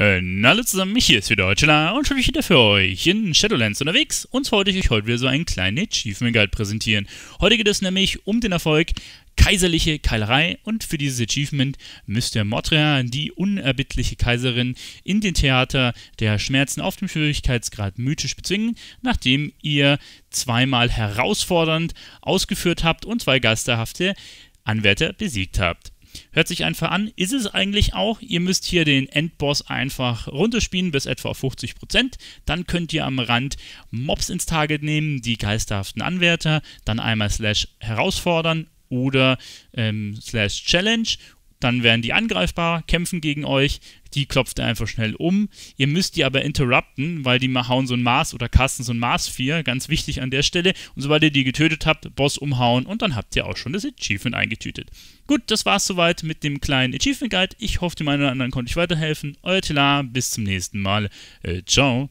Äh, hallo zusammen, mich hier ist wieder Deutschler und schon wieder für euch in Shadowlands unterwegs. Und zwar wollte ich euch heute wieder so einen kleinen Achievement Guide präsentieren. Heute geht es nämlich um den Erfolg Kaiserliche Keilerei und für dieses Achievement müsst ihr Motria, die unerbittliche Kaiserin, in den Theater der Schmerzen auf dem Schwierigkeitsgrad mythisch bezwingen, nachdem ihr zweimal herausfordernd ausgeführt habt und zwei geisterhafte Anwärter besiegt habt. Hört sich einfach an, ist es eigentlich auch. Ihr müsst hier den Endboss einfach runterspielen bis etwa 50%. Dann könnt ihr am Rand Mobs ins Target nehmen, die geisterhaften Anwärter, dann einmal Slash herausfordern oder ähm, Slash Challenge dann werden die angreifbar, kämpfen gegen euch, die klopft ihr einfach schnell um. Ihr müsst die aber interrupten, weil die hauen so ein Maß oder casten so ein Maß 4, ganz wichtig an der Stelle. Und sobald ihr die getötet habt, Boss umhauen und dann habt ihr auch schon das Achievement eingetütet. Gut, das war's soweit mit dem kleinen Achievement Guide. Ich hoffe, dem einen oder anderen konnte ich weiterhelfen. Euer Tila, bis zum nächsten Mal. Äh, ciao.